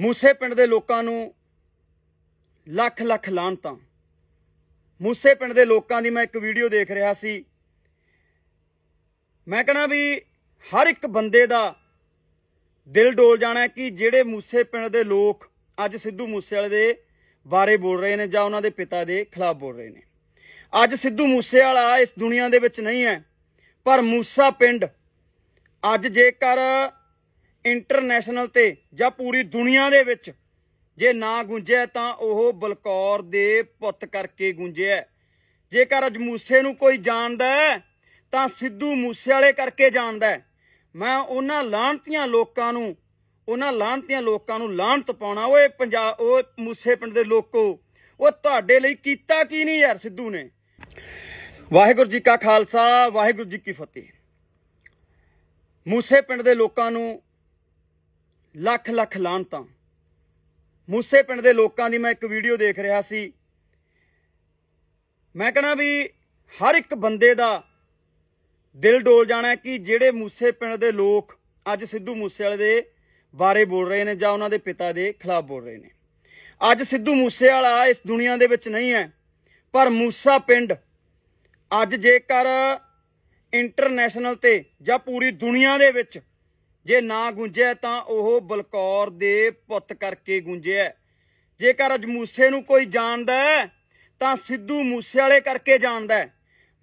ਮੂਸੇ ਪਿੰਡ ਦੇ ਲੋਕਾਂ ਨੂੰ ਲੱਖ ਲੱਖ ਲਾਂਤਾਂ ਮੂਸੇ ਪਿੰਡ ਦੇ ਲੋਕਾਂ ਦੀ ਮੈਂ ਇੱਕ ਵੀਡੀਓ ਦੇਖ ਰਿਹਾ ਸੀ ਮੈਂ ਕਹਣਾ ਵੀ ਹਰ ਇੱਕ ਬੰਦੇ ਦਾ ਦਿਲ ਡੋਲ ਜਾਣਾ ਕਿ ਜਿਹੜੇ ਮੂਸੇ ਪਿੰਡ ਦੇ ਲੋਕ ਅੱਜ ਸਿੱਧੂ ਮੂਸੇ ਵਾਲੇ ਦੇ ਬਾਰੇ ਬੋਲ ਰਹੇ ਨੇ ਜਾਂ ਉਹਨਾਂ ਦੇ ਪਿਤਾ ਦੇ ਖਿਲਾਫ ਬੋਲ ਰਹੇ ਨੇ ਅੱਜ ਸਿੱਧੂ ਮੂਸੇ ਵਾਲਾ ਇਸ ਦੁਨੀਆ ਦੇ ਵਿੱਚ ਨਹੀਂ ਹੈ ਪਰ ਮੂਸਾ ਪਿੰਡ ਅੱਜ ਜੇਕਰ ਇੰਟਰਨੈਸ਼ਨਲ ਤੇ ਜਾਂ ਪੂਰੀ ਦੁਨੀਆ ਦੇ ਵਿੱਚ ਜੇ ਨਾ ਗੂੰਜਿਆ ਤਾਂ ਉਹ ਬਲਕੌਰ ਦੇ ਪੁੱਤ ਕਰਕੇ ਗੂੰਜਿਆ ਜੇਕਰ ਅਜ ਮੂਸੇ ਨੂੰ ਕੋਈ ਜਾਣਦਾ ਤਾਂ ਸਿੱਧੂ ਮੂਸੇ ਵਾਲੇ ਕਰਕੇ ਜਾਣਦਾ ਮੈਂ ਉਹਨਾਂ ਲਾਂਤੀਆਂ ਲੋਕਾਂ ਨੂੰ ਉਹਨਾਂ ਲਾਂਤੀਆਂ ਲੋਕਾਂ ਨੂੰ ਲਾਂਤ ਪਾਉਣਾ ਓਏ ਪੰਜਾਬ ਉਹ ਮੂਸੇ ਪਿੰਡ ਦੇ ਲੋਕੋ ਉਹ ਤੁਹਾਡੇ ਲਈ ਕੀਤਾ ਕੀ ਨਹੀਂ ਯਾਰ ਸਿੱਧੂ ਨੇ ਵਾਹਿਗੁਰੂ ਜੀ ਕਾ ਖਾਲਸਾ ਵਾਹਿਗੁਰੂ ਜੀ ਕੀ ਫਤਿਹ ਮੂਸੇ ਪਿੰਡ ਦੇ ਲੋਕਾਂ ਨੂੰ ਲੱਖ ਲੱਖ ਲਾਂਤਾਂ ਮੂਸੇ ਪਿੰਡ ਦੇ ਲੋਕਾਂ ਦੀ ਮੈਂ ਇੱਕ ਵੀਡੀਓ ਦੇਖ ਰਿਹਾ ਸੀ ਮੈਂ ਕਹਣਾ ਵੀ ਹਰ ਇੱਕ ਬੰਦੇ ਦਾ ਦਿਲ ਡੋਲ ਜਾਣਾ ਕਿ ਜਿਹੜੇ ਮੂਸੇ ਪਿੰਡ ਦੇ ਲੋਕ ਅੱਜ ਸਿੱਧੂ ਮੂਸੇ ਵਾਲੇ ਦੇ ਬਾਰੇ ਬੋਲ ਰਹੇ ਨੇ ਜਾਂ ਉਹਨਾਂ ਦੇ ਪਿਤਾ ਦੇ ਖਿਲਾਫ ਬੋਲ ਰਹੇ ਨੇ ਅੱਜ ਸਿੱਧੂ ਮੂਸੇ ਵਾਲਾ ਇਸ ਦੁਨੀਆ ਦੇ ਵਿੱਚ ਨਹੀਂ ਹੈ ਪਰ ਮੂਸਾ ਪਿੰਡ ਅੱਜ ਜੇਕਰ ਇੰਟਰਨੈਸ਼ਨਲ ਤੇ ਜਾਂ ਪੂਰੀ ਦੁਨੀਆ ਦੇ ਵਿੱਚ ਜੇ ਨਾ ਗੂੰਜੇ ਤਾਂ ਉਹ ਬਲਕੌਰ ਦੇ ਪੁੱਤ ਕਰਕੇ ਗੁੰਜਿਆ ਜੇਕਰ ਅਜ ਮੂਸੇ ਨੂੰ ਕੋਈ ਜਾਣਦਾ ਤਾਂ ਸਿੱਧੂ ਮੂਸੇ ਵਾਲੇ ਕਰਕੇ ਜਾਣਦਾ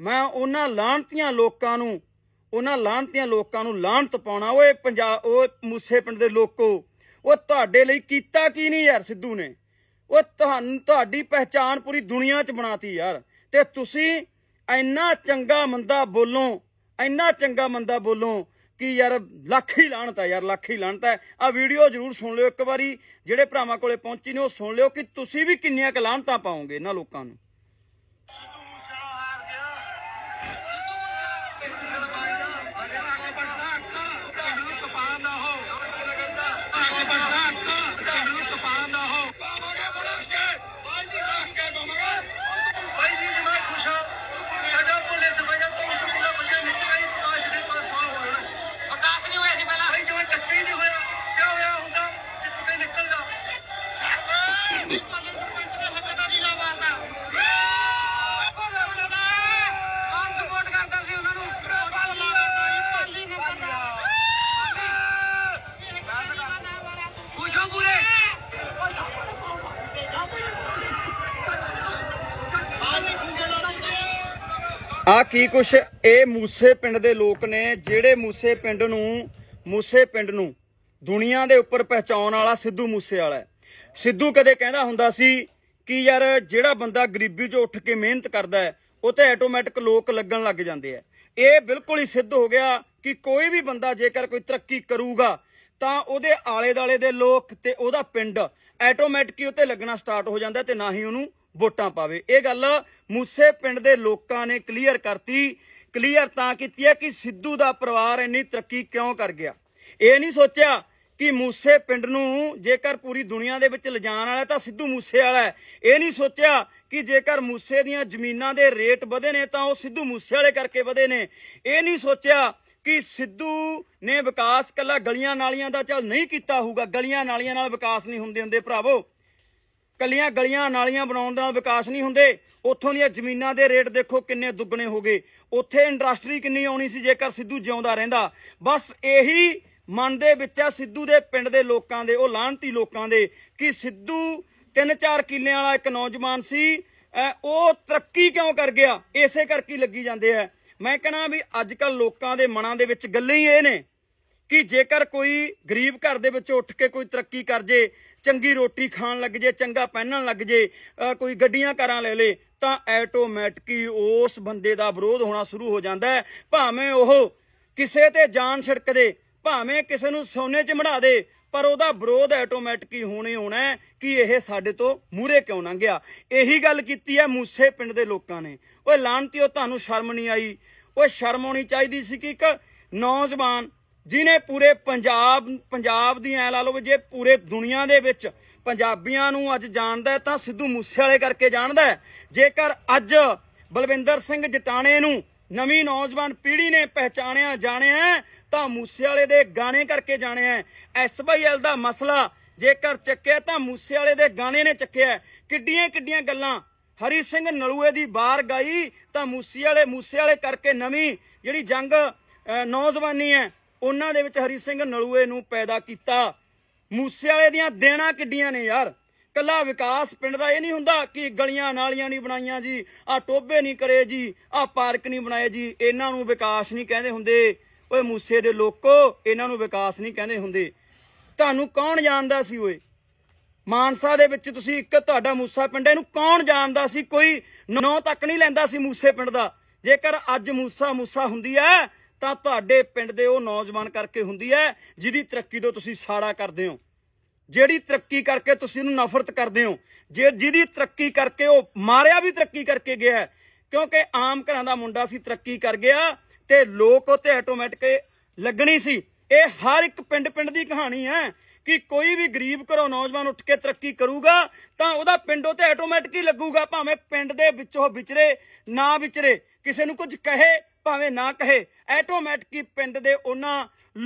ਮੈਂ ਉਹਨਾਂ ਲਾਂਤੀਆਂ ਲੋਕਾਂ ਨੂੰ ਉਹਨਾਂ ਲਾਂਤੀਆਂ ਲੋਕਾਂ ਨੂੰ ਲਾਂਤ ਪਾਉਣਾ ਓਏ ਪੰਜਾਬ ਉਹ ਮੂਸੇ ਪਿੰਡ ਦੇ ਲੋਕੋ ਉਹ ਤੁਹਾਡੇ ਲਈ ਕੀਤਾ ਕੀ ਨਹੀਂ ਯਾਰ ਸਿੱਧੂ ਨੇ ਉਹ ਤੁਹਾਨੂੰ ਤੁਹਾਡੀ ਪਹਿਚਾਨ ਪੂਰੀ ਦੁਨੀਆ 'ਚ ਬਣਾਤੀ ਯਾਰ ਤੇ ਤੁਸੀਂ ਇੰਨਾ ਚੰਗਾ ਮੰਦਾ ਬੋਲੋ ਇੰਨਾ ਚੰਗਾ ਮੰਦਾ ਬੋਲੋ ਕੀ ਯਾਰ ਲੱਖ ਹੀ ਲਾਣਤਾ ਯਾਰ ਲੱਖ ਹੀ ਲਾਣਤਾ ਆ ਵੀਡੀਓ ਜਰੂਰ ਸੁਣ ਲਿਓ ਇੱਕ ਵਾਰੀ ਜਿਹੜੇ ਭਰਾਵਾਂ ਕੋਲੇ ਪਹੁੰਚੀ ਨੇ ਉਹ ਸੁਣ ਲਿਓ ਕਿ ਤੁਸੀਂ ਵੀ ਕਿੰਨੀਆਂ ਕਲਾਣਤਾ ਪਾਉਂਗੇ ਇਹਨਾਂ ਲੋਕਾਂ ਨੂੰ ਆ ਕੀ ਕੁਛ ਇਹ ਮੂਸੇ ਪਿੰਡ ਦੇ ਲੋਕ ਨੇ ਜਿਹੜੇ ਮੂਸੇ ਪਿੰਡ ਨੂੰ ਮੂਸੇ ਪਿੰਡ ਨੂੰ ਦੁਨੀਆ ਦੇ ਉੱਪਰ ਪਹਿਚਾਉਣ ਵਾਲਾ ਸਿੱਧੂ ਮੂਸੇ ਵਾਲਾ ਸਿੱਧੂ ਕਦੇ ਕਹਿੰਦਾ ਹੁੰਦਾ ਸੀ ਕਿ ਯਾਰ ਜਿਹੜਾ ਬੰਦਾ ਗਰੀਬੀ 'ਚੋਂ ਉੱਠ ਕੇ ਮਿਹਨਤ ਕਰਦਾ ਹੈ ਉਹ ਤੇ ਆਟੋਮੈਟਿਕ ਲੋਕ ਲੱਗਣ ਲੱਗ ਜਾਂਦੇ ਆ ਇਹ ਬਿਲਕੁਲ ਹੀ ਸਿੱਧ ਹੋ ਗਿਆ ਕਿ ਕੋਈ ਵੀ ਬੰਦਾ ਜੇਕਰ ਕੋਈ ਤਰੱਕੀ ਕਰੂਗਾ ਤਾਂ ਉਹਦੇ ਆਲੇ-ਦਾਲੇ ਦੇ ਲੋਕ ਤੇ ਉਹਦਾ ਪਿੰਡ ਆਟੋਮੈਟਿਕ ਹੀ ਉੱਤੇ ਲੱਗਣਾ ਸਟਾਰਟ ਹੋ ਜਾਂਦਾ ਤੇ ਨਾ ਹੀ ਉਹਨੂੰ ਵੋਟਾਂ ਪਾਵੇ ਇਹ ਗੱਲ ਮੂਸੇ ਪਿੰਡ ਦੇ ਲੋਕਾਂ ਨੇ ਕਲੀਅਰ ਕਰਤੀ ਕਲੀਅਰ ਤਾਂ ਕੀਤੀ ਹੈ ਕਿ ਸਿੱਧੂ ਦਾ ਪਰਿਵਾਰ ਇੰਨੀ ਤਰੱਕੀ ਕਿਉਂ ਕਰ ਗਿਆ ਇਹ ਨਹੀਂ ਸੋਚਿਆ ਕਿ ਮੂਸੇ ਪਿੰਡ ਨੂੰ ਜੇਕਰ ਪੂਰੀ ਦੁਨੀਆ ਦੇ ਵਿੱਚ ਲਿਜਾਣ ਵਾਲਾ ਤਾਂ ਸਿੱਧੂ ਮੂਸੇ ਵਾਲਾ ਹੈ ਇਹ ਨਹੀਂ ਸੋਚਿਆ ਕਿ ਜੇਕਰ ਮੂਸੇ ਦੀਆਂ ਜ਼ਮੀਨਾਂ ਦੇ ਰੇਟ ਵਧੇ ਨੇ ਤਾਂ ਉਹ ਸਿੱਧੂ ਮੂਸੇ ਵਾਲੇ ਕਰਕੇ ਵਧੇ ਨੇ ਇਹ ਨਹੀਂ ਸੋਚਿਆ ਕਿ ਸਿੱਧੂ ਨੇ ਵਿਕਾਸ ਕੱਲਾ ਗਲੀਆਂ ਨਾਲੀਆਂ ਦਾ ਚੱਲ ਨਹੀਂ ਕੀਤਾ ਹੋਊਗਾ ਗਲੀਆਂ ਨਾਲੀਆਂ ਨਾਲ ਵਿਕਾਸ ਨਹੀਂ ਹੁੰਦੇ ਹੁੰਦੇ ਭਰਾਵੋ ਕੱਲੀਆਂ ਗਲੀਆਂ ਨਾਲੀਆਂ ਬਣਾਉਣ ਨਾਲ ਵਿਕਾਸ ਨਹੀਂ ਹੁੰਦੇ ਉੱਥੋਂ ਦੀਆਂ ਜ਼ਮੀਨਾਂ ਦੇ ਰੇਟ ਦੇਖੋ ਕਿੰਨੇ ਦੁੱਗਣੇ ਹੋ ਗਏ ਉੱਥੇ ਇੰਡਸਟਰੀ ਕਿੰਨੀ ਆਉਣੀ ਸੀ ਜੇਕਰ ਸਿੱਧੂ ਜਿਉਂਦਾ ਰਹਿੰਦਾ ਬਸ ਇਹੀ ਮਨ ਦੇ ਵਿੱਚ ਆ ਸਿੱਧੂ ਦੇ ਪਿੰਡ ਦੇ ਲੋਕਾਂ ਦੇ ਉਹ ਲਾਂਤੀ ਲੋਕਾਂ ਦੇ ਕਿ ਸਿੱਧੂ ਤਿੰਨ ਚਾਰ ਕਿੱਲਿਆਂ ਵਾਲਾ ਇੱਕ ਨੌਜਵਾਨ ਸੀ ਉਹ ਤਰੱਕੀ ਕਿਉਂ ਕਰ ਗਿਆ ਇਸੇ ਕਰਕੇ ਲੱਗੀ ਜਾਂਦੇ ਆ ਮੈਂ ਕਹਣਾ ਵੀ ਅੱਜ ਕੱਲ ਲੋਕਾਂ ਦੇ ਮਨਾਂ ਦੇ ਵਿੱਚ ਗੱਲਾਂ ਹੀ ਇਹ ਨੇ ਕਿ ਜੇਕਰ ਕੋਈ ਗਰੀਬ ਘਰ ਦੇ ਵਿੱਚੋਂ ਉੱਠ ਕੇ ਕੋਈ ਤਰੱਕੀ ਕਰ ਜੇ ਚੰਗੀ ਰੋਟੀ ਖਾਣ ਲੱਗ ਜੇ ਚੰਗਾ ਪਹਿਨਣ ਲੱਗ ਜੇ ਕੋਈ ਗੱਡੀਆਂ ਕਾਰਾਂ ਲੈ ਲੇ ਤਾਂ ਆਟੋਮੈਟਿਕੀ ਉਸ ਬੰਦੇ ਦਾ ਵਿਰੋਧ ਹੋਣਾ ਸ਼ੁਰੂ ਹੋ ਜਾਂਦਾ ਹੈ ਭਾਵੇਂ ਉਹ ਕਿਸੇ ਤੇ ਜਾਨ ਛਿੜਕ ਦੇ ਭਾਵੇਂ ਕਿਸੇ ਨੂੰ ਸੋਨੇ 'ਚ ਮੜਾ ਦੇ ਪਰ ਉਹਦਾ ਵਿਰੋਧ ਆਟੋਮੈਟਿਕੀ ਹੋਣੇ ਹੋਣਾ ਕਿ ਇਹ ਸਾਡੇ ਤੋਂ ਮੂਰੇ ਕਿਉਂ ਨਾ ਗਿਆ ਇਹੀ ਗੱਲ ਕੀਤੀ ਹੈ ਮੂਸੇ ਪਿੰਡ ਦੇ ਲੋਕਾਂ ਨੇ ਓਏ ਲਾਂਤੀਓ ਤੁਹਾਨੂੰ ਸ਼ਰਮ ਨਹੀਂ ਆਈ ਓਏ ਸ਼ਰਮ ਆਉਣੀ ਚਾਹੀਦੀ ਸੀ ਕਿ ਇੱਕ ਨੌਜਵਾਨ ਜਿਨੇ ਪੂਰੇ ਪੰਜਾਬ ਪੰਜਾਬ ਦੀ ਐ ਲਾ ਲਓ ਜੇ ਪੂਰੇ ਦੁਨੀਆ ਦੇ ਵਿੱਚ ਪੰਜਾਬੀਆਂ ਨੂੰ ਅੱਜ ਜਾਣਦਾ ਤਾਂ ਸਿੱਧੂ ਮੂਸੇ ਵਾਲੇ ਕਰਕੇ ਜਾਣਦਾ ਜੇਕਰ ਅੱਜ ਬਲਵਿੰਦਰ ਸਿੰਘ ਜਟਾਣੇ ਨੂੰ ਨਵੀਂ ਨੌਜਵਾਨ ਪੀੜ੍ਹੀ ਨੇ ਪਹਿਚਾਣਿਆ ਜਾਣਿਆ ਤਾਂ ਮੂਸੇ ਵਾਲੇ ਦੇ ਗਾਣੇ ਕਰਕੇ ਜਾਣਿਆ ਐਸਬੀਐਲ ਦਾ ਮਸਲਾ ਜੇਕਰ ਚੱਕਿਆ ਤਾਂ ਮੂਸੇ ਵਾਲੇ ਦੇ ਗਾਣੇ ਨੇ ਚੱਕਿਆ ਕਿੱਡੀਆਂ ਕਿੱਡੀਆਂ ਗੱਲਾਂ ਹਰੀ ਸਿੰਘ ਨਲੂਏ ਦੀ ਬਾਰ ਗਾਈ ਤਾਂ ਵਾਲੇ ਮੂਸੇ ਵਾਲੇ ਕਰਕੇ ਨਵੀਂ ਜਿਹੜੀ ਜੰਗ ਨੌਜਵਾਨੀ ਹੈ ਉਹਨਾਂ ਦੇ ਵਿੱਚ ਹਰੀ ਸਿੰਘ ਨਲੂਏ ਨੂੰ ਪੈਦਾ ਕੀਤਾ ਮੂਸੇ ਵਾਲੇ ਦੀਆਂ ਦੇਣਾ ਕਿੱਡੀਆਂ ਨੇ ਯਾਰ ਕੱਲਾ ਵਿਕਾਸ ਪਿੰਡ ਦਾ ਇਹ ਨਹੀਂ ਹੁੰਦਾ ਕਿ ਗਲੀਆਂ ਨਾਲੀਆਂ ਨਹੀਂ ਬਣਾਈਆਂ ਜੀ ਆ ਟੋਬੇ ਨਹੀਂ ਕਰੇ ਜੀ ਆ ਪਾਰਕ ਨਹੀਂ ਬਣਾਏ ਜੀ ਇਹਨਾਂ ਨੂੰ ਵਿਕਾਸ ਨਹੀਂ ਕਹਿੰਦੇ ਹੁੰਦੇ ਓਏ ਮੂਸੇ ਦੇ ਲੋਕੋ ਇਹਨਾਂ ਨੂੰ ਵਿਕਾਸ ਨਹੀਂ ਕਹਿੰਦੇ ਹੁੰਦੇ ਤੁਹਾਨੂੰ ਕੌਣ ਜਾਣਦਾ ਸੀ ਓਏ ਮਾਨਸਾ ਦੇ ਵਿੱਚ ਤੁਸੀਂ ਇੱਕ ਤੁਹਾਡਾ ਮੂਸਾ ਪਿੰਡ ਇਹਨੂੰ ਕੌਣ ਜਾਣਦਾ ਸੀ ਕੋਈ ਨੌ ਤੱਕ ਨਹੀਂ ਲੈਂਦਾ ਸੀ ਮੂਸੇ ਪਿੰਡ ਦਾ ਜੇਕਰ ਅੱਜ ਮੂਸਾ ਮੂਸਾ ਹੁੰਦੀ ਹੈ ਤਾਂ ਤੁਹਾਡੇ ਪਿੰਡ ਦੇ ਉਹ ਨੌਜਵਾਨ ਕਰਕੇ ਹੁੰਦੀ ਹੈ ਜਿਹਦੀ ਤਰੱਕੀ ਤੋਂ ਤੁਸੀਂ ਸਾੜਾ ਕਰਦੇ ਹੋ ਜਿਹੜੀ ਤਰੱਕੀ ਕਰਕੇ ਤੁਸੀਂ ਉਹਨੂੰ ਨਫ਼ਰਤ ਕਰਦੇ ਹੋ ਜੇ ਜਿਹਦੀ ਤਰੱਕੀ ਕਰਕੇ ਉਹ ਮਾਰਿਆ ਵੀ ਤਰੱਕੀ ਕਰਕੇ ਗਿਆ ਕਿਉਂਕਿ ਆਮ ਘਰਾਂ ਦਾ ਮੁੰਡਾ ਸੀ ਤਰੱਕੀ ਕਰ ਗਿਆ ਤੇ ਲੋਕ ਉਹ ਤੇ ਆਟੋਮੈਟਿਕ ਲੱਗਣੀ ਸੀ ਇਹ ਹਰ ਇੱਕ ਪਿੰਡ ਪਿੰਡ ਦੀ ਕਹਾਣੀ ਹੈ ਕਿ ਕੋਈ ਵੀ ਗਰੀਬ ਘਰੋਂ ਨੌਜਵਾਨ ਉੱਠ ਕੇ ਤਰੱਕੀ ਕਰੂਗਾ ਤਾਂ ਉਹਦਾ ਪਿੰਡੋਂ ਤੇ ਆਟੋਮੈਟਿਕ ਹੀ ਲੱਗੂਗਾ ਭਾਵੇਂ ਪਿੰਡ ਦੇ ਵਿੱਚੋਂ ਵਿਚਰੇ ਨਾ ਵਿਚਰੇ ਕਿਸੇ ਨੂੰ ਕੁਝ ਕਹੇ ਭਾਵੇਂ ਨਾ ਕਹੇ ਆਟੋਮੈਟਿਕ ਪਿੰਡ ਦੇ ਉਹਨਾਂ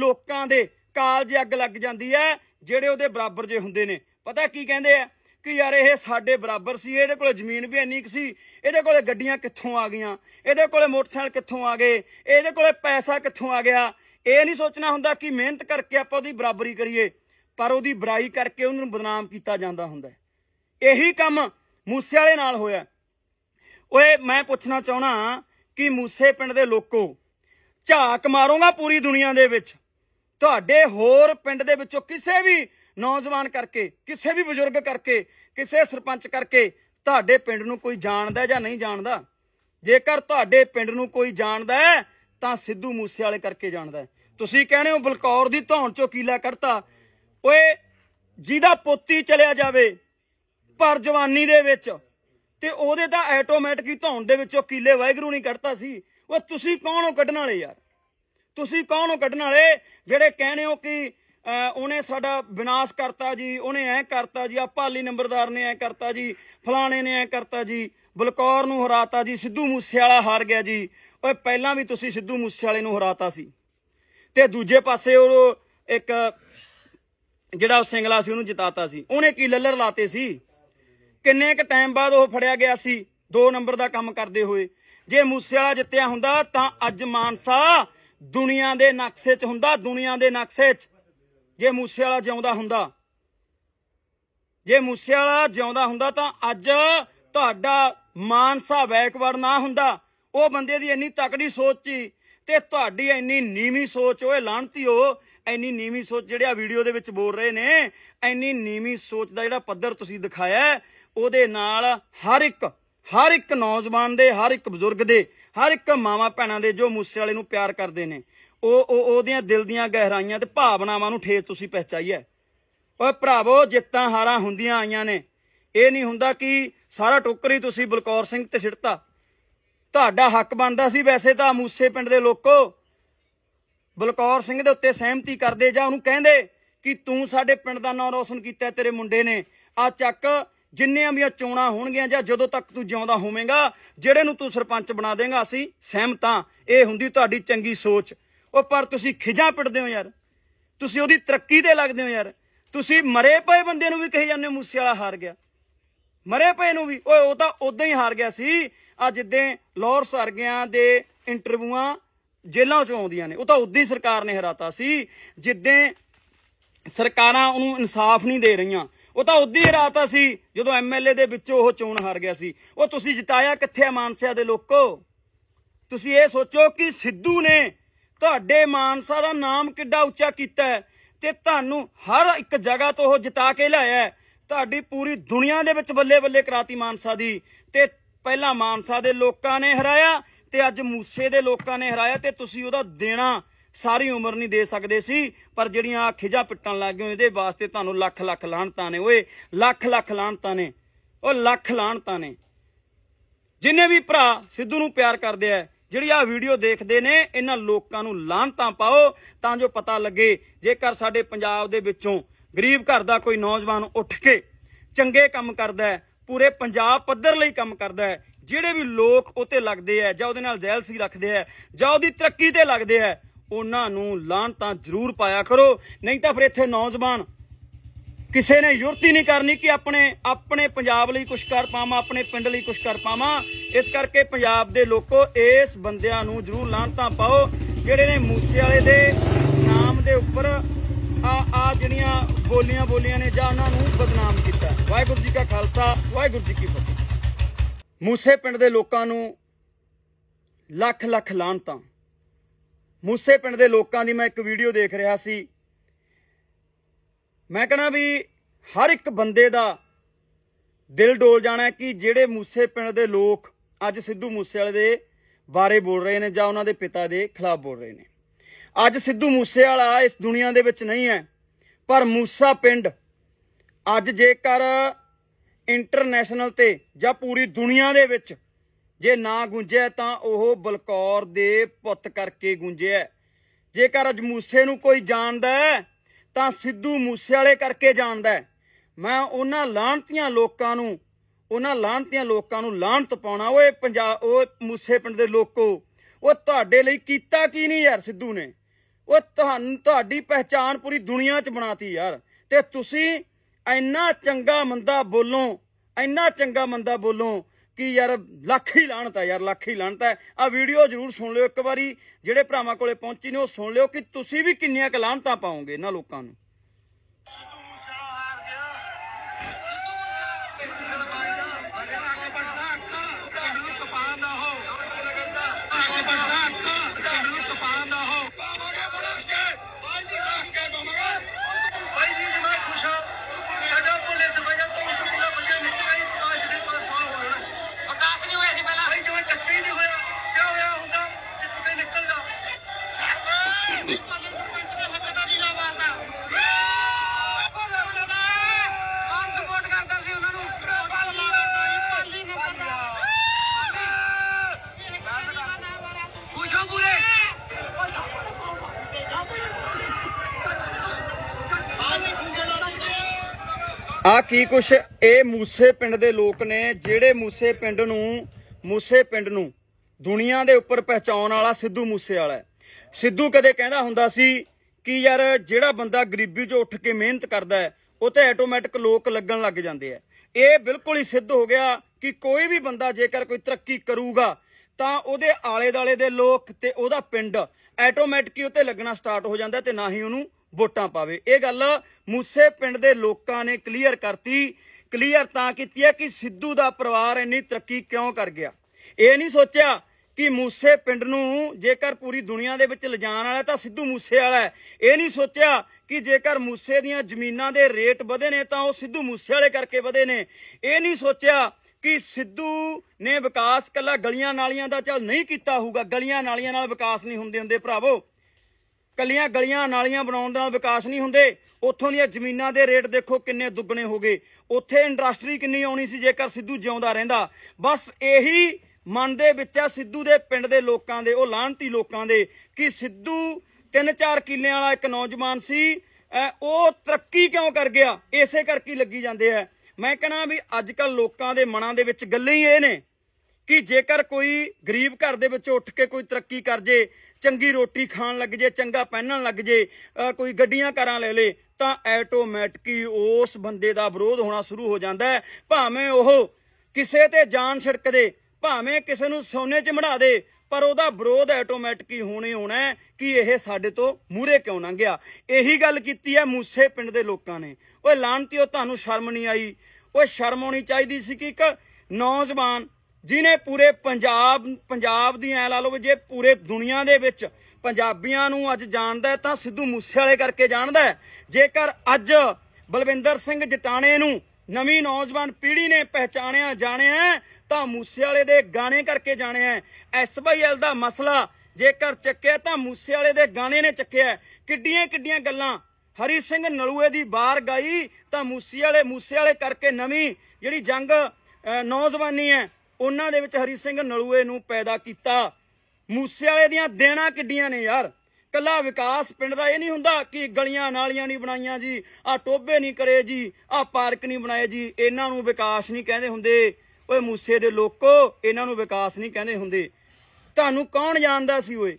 ਲੋਕਾਂ ਦੇ ਕਾਲਜ ਅੱਗ ਲੱਗ ਜਾਂਦੀ ਹੈ ਜਿਹੜੇ ਉਹਦੇ ਬਰਾਬਰ ਜੇ ਹੁੰਦੇ ਨੇ ਪਤਾ ਕੀ ਕਹਿੰਦੇ ਆ ਕਿ ਯਾਰ ਇਹ ਸਾਡੇ ਬਰਾਬਰ ਸੀ ਇਹਦੇ ਕੋਲ ਜ਼ਮੀਨ ਵੀ ਇੰਨੀ ਸੀ ਇਹਦੇ ਕੋਲੇ ਗੱਡੀਆਂ ਕਿੱਥੋਂ ਆ ਗਈਆਂ ਇਹਦੇ ਕੋਲੇ ਮੋਟਰਸਾਈਕਲ ਕਿੱਥੋਂ ਆ ਗਏ ਇਹਦੇ ਕੋਲੇ ਪੈਸਾ ਕਿੱਥੋਂ ਆ ਗਿਆ ਇਹ ਨਹੀਂ ਸੋਚਣਾ ਹੁੰਦਾ ਕਿ ਮਿਹਨਤ ਕਰਕੇ ਆਪਾਂ ਉਹਦੀ ਬਰਾਬਰੀ ਕਰੀਏ ਪਰ ਉਹਦੀ ਬੁਰਾਈ ਕਰਕੇ ਉਹਨੂੰ ਬਦਨਾਮ ਕੀਤਾ ਜਾਂਦਾ ਹੁੰਦਾ ਇਹੀ ਕੰਮ ਮੂਸੇ ਵਾਲੇ ਨਾਲ ਹੋਇਆ ਓਏ ਮੈਂ ਪੁੱਛਣਾ ਚਾਹਣਾ ਕਿ ਮੂਸੇ ਪਿੰਡ ਦੇ ਲੋਕੋ ਝਾਕ ਮਾਰੂੰਗਾ ਪੂਰੀ ਦੁਨੀਆ ਦੇ ਵਿੱਚ ਤੁਹਾਡੇ ਹੋਰ ਪਿੰਡ ਦੇ ਵਿੱਚੋਂ ਕਿਸੇ ਵੀ ਨੌਜਵਾਨ ਕਰਕੇ ਕਿਸੇ ਵੀ ਬਜ਼ੁਰਗ ਕਰਕੇ ਕਿਸੇ ਸਰਪੰਚ ਕਰਕੇ ਤੁਹਾਡੇ ਪਿੰਡ ਨੂੰ ਕੋਈ ਜਾਣਦਾ ਜਾਂ ਨਹੀਂ ਜਾਣਦਾ ਜੇਕਰ ਤੁਹਾਡੇ ਪਿੰਡ ਨੂੰ ਕੋਈ ਜਾਣਦਾ ਤਾਂ ਸਿੱਧੂ ਮੂਸੇ ਵਾਲੇ ਕਰਕੇ ਜਾਣਦਾ ਤੁਸੀਂ ਕਹਿੰਦੇ ਹੋ ਬਲਕੌਰ ਦੀ ਧੌਣ ਚੋਂ ਕੀਲਾ ਕੱਢਤਾ ਓਏ ਜਿਹਦਾ ਪੋਤੀ ਚਲਿਆ ਜਾਵੇ ਪਰ ਜਵਾਨੀ ਦੇ ਵਿੱਚ ਤੇ ਉਹਦੇ ਤਾਂ ਆਟੋਮੈਟਿਕ ਹੀ ਧੌਣ ਦੇ ਵਿੱਚੋਂ ਕੀਲੇ ਵਾਹਿਗੁਰੂ ਨਹੀਂ ਕੱਢਤਾ ਸੀ ਉਹ ਤੁਸੀਂ ਕੌਣ ਹੋ ਕੱਢਣ ਵਾਲੇ ਯਾਰ ਤੁਸੀਂ ਕੌਣ ਹੋ ਕੱਢਣ ਵਾਲੇ ਜਿਹੜੇ ਕਹਿੰਦੇ ਹੋ ਕਿ ਉਹਨੇ ਸਾਡਾ ਵਿਨਾਸ਼ ਕਰਤਾ ਜੀ ਉਹਨੇ ਐ ਕਰਤਾ ਜੀ ਆ ਭਾਲੀ ਨੰਬਰਦਾਰ ਨੇ ਐ ਕਰਤਾ ਜੀ ਫਲਾਣੇ ਨੇ ਐ ਕਰਤਾ ਜੀ ਬਲਕੌਰ ਨੂੰ ਹਰਾਤਾ ਜੀ ਸਿੱਧੂ ਮੂਸੇ ਵਾਲਾ ਹਾਰ ਗਿਆ ਜੀ ਓਏ ਪਹਿਲਾਂ ਵੀ ਤੁਸੀਂ ਸਿੱਧੂ ਮੂਸੇ ਵਾਲੇ ਨੂੰ ਹਰਾਤਾ ਸੀ ਤੇ ਦੂਜੇ ਪਾਸੇ ਉਹ ਇੱਕ ਜਿਹੜਾ ਉਹ ਸਿੰਗਲਾ ਸੀ ਉਹਨੂੰ ਜਿਤਾਤਾ ਸੀ ਉਹਨੇ ਕੀ ਲੱਲਰ ਲਾਤੇ ਸੀ ਕਿੰਨੇ ਕ ਟਾਈਮ ਬਾਅਦ ਉਹ ਫੜਿਆ ਗਿਆ ਸੀ 2 ਨੰਬਰ ਦਾ ਕੰਮ ਕਰਦੇ ਹੋਏ ਜੇ ਮੂਸੇਵਾਲਾ ਜਿੱਤਿਆ ਹੁੰਦਾ ਤਾਂ ਅੱਜ ਮਾਨਸਾ ਦੁਨੀਆ ਦੇ ਨਕਸ਼ੇ 'ਚ ਹੁੰਦਾ ਦੁਨੀਆ ਦੇ ਨਕਸ਼ੇ 'ਚ ਜੇ ਮੂਸੇਵਾਲਾ ਜਿਉਂਦਾ ਹੁੰਦਾ ਜੇ ਮੂਸੇਵਾਲਾ ਜਿਉਂਦਾ ਹੁੰਦਾ ਤਾਂ ਅੱਜ ਤੁਹਾਡਾ ਮਾਨਸਾ ਬੈਕਵਰਡ ਨਾ ਹੁੰਦਾ ਉਹ ਬੰਦੇ ਦੀ ਇੰਨੀ ਤਕੜੀ ਸੋਚ ਸੀ ਤੇ ਤੁਹਾਡੀ ਇੰਨੀ ਨੀਵੀਂ ਸੋਚ ਓਏ ਹੋ ਇੰਨੀ ਨੀਵੀਂ ਸੋਚ ਜਿਹੜੇ ਆ ਵੀਡੀਓ ਦੇ ਵਿੱਚ ਬੋਲ ਰਹੇ ਨੇ ਇੰਨੀ ਨੀਵੀਂ ਸੋਚ ਦਾ ਜਿਹੜਾ ਪੱਧਰ ਤੁਸੀਂ ਦਿਖਾਇਆ ਉਹਦੇ ਨਾਲ ਹਰ ਇੱਕ ਹਰ ਇੱਕ ਨੌਜਵਾਨ ਦੇ ਹਰ ਇੱਕ ਬਜ਼ੁਰਗ ਦੇ ਹਰ ਇੱਕ ਮਾਵਾ ਭੈਣਾਂ ਦੇ ਜੋ ਮੂਸੇ ਵਾਲੇ ਨੂੰ ਪਿਆਰ ਕਰਦੇ ਨੇ ਉਹ ਉਹ ਉਹਦੀਆਂ ਦਿਲ ਦੀਆਂ ਗਹਿਰਾਈਆਂ ਤੇ ਭਾਵਨਾਵਾਂ ਨੂੰ ਠੇਸ ਤੁਸੀਂ ਪਹਚਾਈਐ ਹੈ ਓਏ ਭਰਾਵੋ ਜਿੱਤਾਂ ਹਾਰਾਂ ਹੁੰਦੀਆਂ ਆਈਆਂ ਨੇ ਇਹ ਨਹੀਂ ਹੁੰਦਾ ਕਿ ਸਾਰਾ ਟੋਕਰੀ ਤੁਸੀਂ ਬਲਕੌਰ ਸਿੰਘ ਤੇ ਛਿੜਤਾ ਤੁਹਾਡਾ ਹੱਕ ਬਣਦਾ ਸੀ ਵੈਸੇ ਤਾਂ ਮੂਸੇ ਪਿੰਡ ਦੇ ਲੋਕੋ ਬਲਕੌਰ ਸਿੰਘ ਦੇ ਉੱਤੇ ਸਹਿਮਤੀ ਕਰਦੇ ਜਾਂ ਉਹਨੂੰ ਕਹਿੰਦੇ ਕਿ ਤੂੰ ਸਾਡੇ ਪਿੰਡ ਦਾ ਨਾਮ ਰੋਸ਼ਨ ਕੀਤਾ ਤੇਰੇ ਮੁੰਡੇ ਨੇ ਆ ਚੱਕ ਜਿੰਨੇ ਵੀ ਚੋਣਾਂ ਹੋਣਗੀਆਂ ਜਾਂ ਜਦੋਂ ਤੱਕ ਤੂੰ ਜਿਉਂਦਾ ਹੋਵੇਂਗਾ ਜਿਹੜੇ ਨੂੰ ਤੂੰ ਸਰਪੰਚ ਬਣਾ ਦੇਂਗਾ ਅਸੀਂ ਸਹਿਮਤਾਂ ਇਹ ਹੁੰਦੀ ਤੁਹਾਡੀ ਚੰਗੀ ਸੋਚ ਉਹ ਪਰ ਤੁਸੀਂ ਖਿਜਾਂ ਪਿੜਦੇ ਹੋ ਯਾਰ ਤੁਸੀਂ ਉਹਦੀ ਤਰੱਕੀ ਤੇ ਲੱਗਦੇ ਹੋ ਯਾਰ ਤੁਸੀਂ ਮਰੇ ਪਏ ਬੰਦੇ ਨੂੰ ਵੀ ਕਹੀ ਜਾਂਦੇ ਮੂਸੇ ਵਾਲਾ ਹਾਰ ਗਿਆ ਮਰੇ ਪਏ ਨੂੰ ਵੀ ਓਏ ਉਹ ਤਾਂ ਉਦਾਂ ਹੀ ਹਾਰ ਗਿਆ ਸੀ ਆ ਜਿੱਦਾਂ ਲਾਰਸ ਗਿਆ ਦੇ ਇੰਟਰਵਿਊਆਂ ਜੇਲ੍ਹਾਂ ਚੋਂ ਆਉਂਦੀਆਂ ਨੇ ਉਹ ਤਾਂ ਉਦਾਂ ਹੀ ਸਰਕਾਰ ਨੇ ਹਰਾਤਾ ਸੀ ਜਿੱਦਾਂ ਸਰਕਾਰਾਂ ਉਹਨੂੰ ਇਨਸਾਫ ਨਹੀਂ ਦੇ ਰਹੀਆਂ ਉਹ ਤਾਂ ਉਦੀ ਰਾਤ ਸੀ ਜਦੋਂ ਐਮਐਲਏ ਦੇ ਵਿੱਚੋਂ ਉਹ ਚੋਣ ਹਾਰ ਗਿਆ ਸੀ ਉਹ ਤੁਸੀਂ ਜਿਤਾਇਆ ਕਿੱਥੇ ਮਾਨਸਿਆ ਦੇ ਲੋਕੋ ਤੁਸੀਂ ਇਹ ਸੋਚੋ ਕਿ ਸਿੱਧੂ ਨੇ ਤੁਹਾਡੇ ਮਾਨਸਾ ਦਾ ਨਾਮ ਕਿੱਡਾ ਉੱਚਾ ਕੀਤਾ ਹੈ ਤੇ ਤੁਹਾਨੂੰ ਹਰ ਇੱਕ ਜਗ੍ਹਾ ਤੋਂ ਉਹ ਜਿਤਾ ਕੇ ਲਾਇਆ ਤੁਹਾਡੀ ਪੂਰੀ ਦੁਨੀਆ ਦੇ ਵਿੱਚ ਬੱਲੇ ਬੱਲੇ ਕਰਾਤੀ ਮਾਨਸਾ ਦੀ ਤੇ ਪਹਿਲਾਂ ਮਾਨਸਾ ਦੇ ਲੋਕਾਂ ਨੇ ਹਰਾਇਆ ਤੇ ਅੱਜ ਮੂਸੇ ਦੇ ਲੋਕਾਂ ਨੇ ਹਰਾਇਆ ਤੇ ਤੁਸੀਂ ਉਹਦਾ ਦੇਣਾ ਸਾਰੀ ਉਮਰ ਨਹੀਂ ਦੇ ਸਕਦੇ ਸੀ ਪਰ ਜਿਹੜੀਆਂ ਖਿਜਾ ਪਿੱਟਣ ਲੱਗ ਗਏ ਇਹਦੇ ਵਾਸਤੇ ਤੁਹਾਨੂੰ ਲੱਖ ਲੱਖ ਲਾਹਨਤਾਂ ਨੇ ਓਏ ਲੱਖ ਲੱਖ ਲਾਹਨਤਾਂ ਨੇ ਉਹ ਲੱਖ ਲਾਹਨਤਾਂ ਨੇ ਜਿੰਨੇ ਵੀ ਭਰਾ ਸਿੱਧੂ ਨੂੰ ਪਿਆਰ ਕਰਦੇ ਆ ਜਿਹੜੀ ਆ ਵੀਡੀਓ ਦੇਖਦੇ ਨੇ ਇਹਨਾਂ ਲੋਕਾਂ ਨੂੰ ਲਾਹਨਤਾਂ ਪਾਓ ਤਾਂ ਜੋ ਪਤਾ ਲੱਗੇ ਜੇਕਰ ਸਾਡੇ ਪੰਜਾਬ ਦੇ ਵਿੱਚੋਂ ਗਰੀਬ ਘਰ ਦਾ ਕੋਈ ਨੌਜਵਾਨ ਉੱਠ ਕੇ ਚੰਗੇ ਕੰਮ ਕਰਦਾ ਹੈ ਪੂਰੇ ਪੰਜਾਬ ਪੱਧਰ ਲਈ ਕੰਮ ਕਰਦਾ ਹੈ ਜਿਹੜੇ ਵੀ ਲੋਕ ਉਹਤੇ ਲੱਗਦੇ ਆ ਜਾਂ ਉਹਦੇ ਨਾਲ ਜ਼ੈਲਸੀ ਰੱਖਦੇ ਆ ਜਾਂ ਉਹਦੀ ਤਰੱਕੀ ਤੇ ਲੱਗਦੇ ਆ ਉਹਨਾਂ ਨੂੰ ਲਾਹਨਤਾਂ ਜ਼ਰੂਰ ਪਾਇਆ ਕਰੋ ਨਹੀਂ ਤਾਂ ਫਿਰ ਇੱਥੇ ਨੌਜਵਾਨ ਕਿਸੇ ਨੇ ਯੁਰਤੀ ਨਹੀਂ ਕਰਨੀ ਕਿ ਆਪਣੇ ਆਪਣੇ ਪੰਜਾਬ ਲਈ ਕੁਝ ਕਰ ਪਾਵਾਂ ਆਪਣੇ ਪਿੰਡ ਲਈ ਕੁਝ ਕਰ ਪਾਵਾਂ ਇਸ ਕਰਕੇ ਪੰਜਾਬ ਦੇ ਲੋਕੋ ਇਸ ਬੰਦਿਆਂ ਨੂੰ ਜ਼ਰੂਰ ਲਾਹਨਤਾਂ ਪਾਓ ਜਿਹੜੇ ਨੇ ਮੂਸੇ ਵਾਲੇ ਦੇ ਨਾਮ ਦੇ ਉੱਪਰ ਆ ਆ ਜਿਹੜੀਆਂ ਬੋਲੀਆਂ ਬੋਲੀਆਂ ਨੇ ਜਾਂ ਉਹਨਾਂ ਨੂੰ ਬਦਨਾਮ ਕੀਤਾ ਵਾਹਿਗੁਰੂ ਜੀ ਕਾ ਖਾਲਸਾ ਵਾਹਿਗੁਰੂ ਜੀ ਕੀ ਫਤਿਹ ਮੂਸੇ ਪਿੰਡ ਦੇ ਲੋਕਾਂ ਨੂੰ ਲੱਖ ਲੱਖ ਲਾਹਨਤਾਂ ਮੂਸੇ ਪਿੰਡ ਦੇ ਲੋਕਾਂ ਦੀ ਮੈਂ ਇੱਕ ਵੀਡੀਓ ਦੇਖ ਰਿਹਾ ਸੀ ਮੈਂ ਕਹਣਾ ਵੀ ਹਰ ਇੱਕ ਬੰਦੇ ਦਾ ਦਿਲ ਡੋਲ ਜਾਣਾ ਕਿ ਜਿਹੜੇ ਮੂਸੇ ਪਿੰਡ ਦੇ ਲੋਕ ਅੱਜ ਸਿੱਧੂ ਮੂਸੇ ਵਾਲੇ ਦੇ ਬਾਰੇ ਬੋਲ ਰਹੇ ਨੇ ਜਾਂ ਉਹਨਾਂ ਦੇ ਪਿਤਾ ਦੇ ਖਿਲਾਫ ਬੋਲ ਰਹੇ ਨੇ ਅੱਜ ਸਿੱਧੂ ਮੂਸੇ ਵਾਲਾ ਇਸ ਦੁਨੀਆ ਦੇ ਵਿੱਚ ਨਹੀਂ ਹੈ ਪਰ ਮੂਸਾ ਪਿੰਡ ਅੱਜ ਜੇਕਰ ਇੰਟਰਨੈਸ਼ਨਲ ਤੇ ਜਾਂ ਪੂਰੀ ਦੁਨੀਆ ਦੇ ਵਿੱਚ ਜੇ ਨਾ ਗੂੰਜੇ ਤਾਂ ਉਹ ਬਲਕੌਰ ਦੇ ਪੁੱਤ ਕਰਕੇ ਗੂੰਜਿਆ ਜੇਕਰ ਅਜ ਮੂਸੇ ਨੂੰ ਕੋਈ ਜਾਣਦਾ ਤਾਂ ਸਿੱਧੂ ਮੂਸੇ ਵਾਲੇ ਕਰਕੇ ਜਾਣਦਾ ਮੈਂ ਉਹਨਾਂ ਲਾਹਣਤੀਆਂ ਲੋਕਾਂ ਨੂੰ ਉਹਨਾਂ ਲਾਹਣਤੀਆਂ ਲੋਕਾਂ ਨੂੰ ਲਾਹਣਤ ਪਾਉਣਾ ਓਏ ਪੰਜਾਬ ਉਹ ਮੂਸੇ ਪਿੰਡ ਦੇ ਲੋਕੋ ਉਹ ਤੁਹਾਡੇ ਲਈ ਕੀਤਾ ਕੀ ਨਹੀਂ ਯਾਰ ਸਿੱਧੂ ਨੇ ਉਹ ਤੁਹਾਨੂੰ ਤੁਹਾਡੀ ਪਹਿਚਾਨ ਪੂਰੀ ਦੁਨੀਆ 'ਚ ਬਣਾਤੀ ਯਾਰ ਤੇ ਤੁਸੀਂ ਇੰਨਾ ਚੰਗਾ ਮੰਦਾ ਬੋਲੋ ਇੰਨਾ ਚੰਗਾ ਮੰਦਾ ਬੋਲੋ ਕੀ ਯਾਰ ਲੱਖ ਹੀ ਲਾਣਤਾ ਯਾਰ ਲੱਖ ਹੀ ਲਾਣਤਾ ਆ ਵੀਡੀਓ ਜਰੂਰ ਸੁਣ ਲਿਓ ਇੱਕ ਵਾਰੀ ਜਿਹੜੇ ਭਰਾਵਾਂ ਕੋਲੇ ਪਹੁੰਚੀ ਨੇ ਉਹ ਸੁਣ ਲਿਓ ਕਿ ਤੁਸੀਂ ਵੀ ਕਿੰਨੀਆਂ ਕਲਾਣਤਾ ਪਾਉਂਗੇ ਇਹਨਾਂ ਲੋਕਾਂ ਨੂੰ ਕੀ ਕੁਛ ਇਹ ਮੂਸੇ ਪਿੰਡ ਦੇ ਲੋਕ ਨੇ ਜਿਹੜੇ ਮੂਸੇ ਪਿੰਡ ਨੂੰ ਮੂਸੇ ਪਿੰਡ ਨੂੰ ਦੁਨੀਆ ਦੇ ਉੱਪਰ ਪਹਿਚਾਉਣ ਵਾਲਾ ਸਿੱਧੂ ਮੂਸੇ ਵਾਲਾ ਸਿੱਧੂ ਕਦੇ ਕਹਿੰਦਾ ਹੁੰਦਾ ਸੀ ਕਿ ਯਾਰ ਜਿਹੜਾ ਬੰਦਾ ਗਰੀਬੀ 'ਚੋਂ ਉੱਠ ਕੇ ਮਿਹਨਤ ਕਰਦਾ ਹੈ ਉਹ ਤੇ ਆਟੋਮੈਟਿਕ ਲੋਕ ਲੱਗਣ ਲੱਗ ਜਾਂਦੇ ਆ ਇਹ ਬਿਲਕੁਲ ਹੀ ਸਿੱਧ ਹੋ ਗਿਆ ਕਿ ਕੋਈ ਵੀ ਬੰਦਾ ਜੇਕਰ ਕੋਈ ਤਰੱਕੀ ਕਰੂਗਾ ਤਾਂ ਉਹਦੇ ਆਲੇ-ਦਾਲੇ ਦੇ ਲੋਕ ਤੇ ਉਹਦਾ ਪਿੰਡ ਆਟੋਮੈਟਿਕ ਹੀ ਉੱਤੇ ਲੱਗਣਾ ਸਟਾਰਟ ਹੋ ਜਾਂਦਾ ਤੇ ਨਾ ਹੀ ਉਹਨੂੰ ਵੋਟਾਂ ਪਾਵੇ ਇਹ ਗੱਲ ਮੂਸੇ ਪਿੰਡ ਦੇ ਲੋਕਾਂ ਨੇ ਕਲੀਅਰ ਕਰਤੀ ਕਲੀਅਰ ਤਾਂ ਕੀਤੀ ਹੈ ਕਿ ਸਿੱਧੂ ਦਾ ਪਰਿਵਾਰ ਇੰਨੀ ਤਰੱਕੀ ਕਿਉਂ ਕਰ ਗਿਆ ਇਹ ਨਹੀਂ ਸੋਚਿਆ ਕਿ ਮੂਸੇ ਪਿੰਡ ਨੂੰ ਜੇਕਰ ਪੂਰੀ ਦੁਨੀਆ ਦੇ ਵਿੱਚ ਲਿਜਾਣ ਵਾਲਾ ਤਾਂ ਸਿੱਧੂ ਮੂਸੇ ਵਾਲਾ ਹੈ ਇਹ ਨਹੀਂ ਸੋਚਿਆ ਕਿ ਜੇਕਰ ਮੂਸੇ ਦੀਆਂ ਜ਼ਮੀਨਾਂ ਦੇ ਰੇਟ ਵਧੇ ਨੇ ਤਾਂ ਉਹ ਸਿੱਧੂ ਮੂਸੇ ਵਾਲੇ ਕਰਕੇ ਵਧੇ ਨੇ ਇਹ ਨਹੀਂ ਸੋਚਿਆ ਕਿ ਸਿੱਧੂ ਨੇ ਵਿਕਾਸ ਕੱਲਾ ਗਲੀਆਂ ਨਾਲੀਆਂ ਦਾ ਚੱਲ ਨਹੀਂ ਕੀਤਾ ਹੋਊਗਾ ਗਲੀਆਂ ਨਾਲੀਆਂ ਨਾਲ ਵਿਕਾਸ ਨਹੀਂ ਹੁੰਦੇ ਹੁੰਦੇ ਭਰਾਵੋ ਕੱਲੀਆਂ ਗਲੀਆਂ ਨਾਲੀਆਂ ਬਣਾਉਣ ਨਾਲ ਵਿਕਾਸ ਨਹੀਂ ਹੁੰਦੇ ਉੱਥੋਂ ਦੀਆਂ ਜ਼ਮੀਨਾਂ ਦੇ ਰੇਟ ਦੇਖੋ ਕਿੰਨੇ ਦੁੱਗਣੇ ਹੋ ਗਏ ਉੱਥੇ ਇੰਡਸਟਰੀ ਕਿੰਨੀ ਆਉਣੀ ਸੀ ਜੇਕਰ ਸਿੱਧੂ ਜਿਉਂਦਾ ਰਹਿੰਦਾ ਬਸ ਇਹੀ ਮਨ ਦੇ ਵਿੱਚ ਆ ਸਿੱਧੂ ਦੇ ਪਿੰਡ ਦੇ ਲੋਕਾਂ ਦੇ ਉਹ ਲਾਂਤੀ ਲੋਕਾਂ ਦੇ ਕਿ ਸਿੱਧੂ ਤਿੰਨ ਚਾਰ ਕਿੱਲੇ ਵਾਲਾ ਇੱਕ ਨੌਜਵਾਨ ਸੀ ਉਹ ਤਰੱਕੀ ਕਿਉਂ ਕਰ ਗਿਆ ਇਸੇ ਕਰਕੇ ਲੱਗੀ ਜਾਂਦੇ ਆ ਮੈਂ ਕਹਣਾ ਵੀ ਅੱਜ ਕੱਲ ਲੋਕਾਂ ਦੇ ਮਨਾਂ ਦੇ ਵਿੱਚ ਗੱਲਾਂ ਹੀ ਇਹ ਨੇ ਕਿ ਜੇਕਰ ਕੋਈ ਗਰੀਬ ਘਰ ਦੇ ਵਿੱਚ ਉੱਠ ਕੇ ਕੋਈ ਤਰੱਕੀ ਕਰ ਜੇ ਚੰਗੀ ਰੋਟੀ ਖਾਣ ਲੱਗ ਜੇ ਚੰਗਾ ਪਹਿਨਣ ਲੱਗ ਜੇ ਕੋਈ ਗੱਡੀਆਂ ਕਾਰਾਂ ਲੈ ਲੇ ਤਾਂ ਆਟੋਮੈਟਿਕੀ ਉਸ ਬੰਦੇ ਦਾ ਵਿਰੋਧ ਹੋਣਾ ਸ਼ੁਰੂ ਹੋ ਜਾਂਦਾ ਹੈ ਭਾਵੇਂ ਉਹ ਕਿਸੇ ਤੇ ਜਾਨ ਛਿੜਕ ਦੇ ਭਾਵੇਂ ਕਿਸੇ ਨੂੰ ਸੋਨੇ 'ਚ ਮੜਾ ਦੇ ਪਰ ਉਹਦਾ ਵਿਰੋਧ ਆਟੋਮੈਟਿਕੀ ਹੋਣੀ ਹੋਣਾ ਕਿ ਇਹ ਸਾਡੇ ਤੋਂ ਮੂਰੇ ਕਿਉਂ ਲੰਘਿਆ ਇਹੀ ਗੱਲ ਕੀਤੀ ਹੈ ਮੂਸੇ ਪਿੰਡ ਦੇ ਲੋਕਾਂ ਨੇ ਓਏ ਲਾਂਤੀਓ ਤੁਹਾਨੂੰ ਸ਼ਰਮ ਨਹੀਂ ਆਈ ਓਏ ਸ਼ਰਮ ਆਉਣੀ ਚਾਹੀਦੀ ਸੀ ਕਿ ਇੱਕ ਨੌਜਵਾਨ ਜਿਨੇ ਪੂਰੇ ਪੰਜਾਬ ਪੰਜਾਬ ਦੀ ਐ ਲਾ ਲਓ ਜੇ ਪੂਰੇ ਦੁਨੀਆ ਦੇ ਵਿੱਚ ਪੰਜਾਬੀਆਂ ਨੂੰ ਅੱਜ ਜਾਣਦਾ ਤਾਂ ਸਿੱਧੂ ਮੂਸੇ ਵਾਲੇ ਕਰਕੇ ਜਾਣਦਾ ਜੇਕਰ ਅੱਜ ਬਲਵਿੰਦਰ ਸਿੰਘ ਜਟਾਣੇ ਨੂੰ ਨਵੀਂ ਨੌਜਵਾਨ ਪੀੜ੍ਹੀ ਨੇ ਪਹਿਚਾਣਿਆ ਜਾਣਿਆ ਤਾਂ ਮੂਸੇ ਵਾਲੇ ਦੇ ਗਾਣੇ ਕਰਕੇ ਜਾਣਿਆ ਐਸਬੀਐਲ ਦਾ ਮਸਲਾ ਜੇਕਰ ਚੱਕਿਆ ਤਾਂ ਮੂਸੇ ਵਾਲੇ ਦੇ ਗਾਣੇ ਨੇ ਚੱਕਿਆ ਕਿੱਡੀਆਂ ਕਿੱਡੀਆਂ ਗੱਲਾਂ ਹਰੀ ਸਿੰਘ ਨਲੂਏ ਦੀ ਬਾਰ ਗਾਈ ਤਾਂ ਮੂਸੇ ਵਾਲੇ ਮੂਸੇ ਵਾਲੇ ਕਰਕੇ ਨਵੀਂ ਜਿਹੜੀ ਜੰਗ ਨੌਜਵਾਨੀ ਹੈ ਉਹਨਾਂ ਦੇ ਵਿੱਚ ਹਰੀ ਸਿੰਘ ਨਲੂਏ ਨੂੰ ਪੈਦਾ ਕੀਤਾ ਮੂਸੇ ਵਾਲੇ ਦੀਆਂ ਦੇਣਾ ਕਿੱਡੀਆਂ ਨੇ ਯਾਰ ਕੱਲਾ ਵਿਕਾਸ ਪਿੰਡ ਦਾ ਇਹ ਨਹੀਂ ਹੁੰਦਾ ਕਿ ਗਲੀਆਂ ਨਾਲੀਆਂ ਨਹੀਂ ਬਣਾਈਆਂ ਜੀ ਆ ਟੋਬੇ ਨਹੀਂ ਕਰੇ ਜੀ ਆ ਪਾਰਕ ਨਹੀਂ ਬਣਾਏ ਜੀ ਇਹਨਾਂ ਨੂੰ ਵਿਕਾਸ ਨਹੀਂ ਕਹਿੰਦੇ ਹੁੰਦੇ ਓਏ ਮੂਸੇ ਦੇ ਲੋਕੋ ਇਹਨਾਂ ਨੂੰ ਵਿਕਾਸ ਨਹੀਂ ਕਹਿੰਦੇ ਹੁੰਦੇ ਤੁਹਾਨੂੰ ਕੌਣ ਜਾਣਦਾ ਸੀ ਓਏ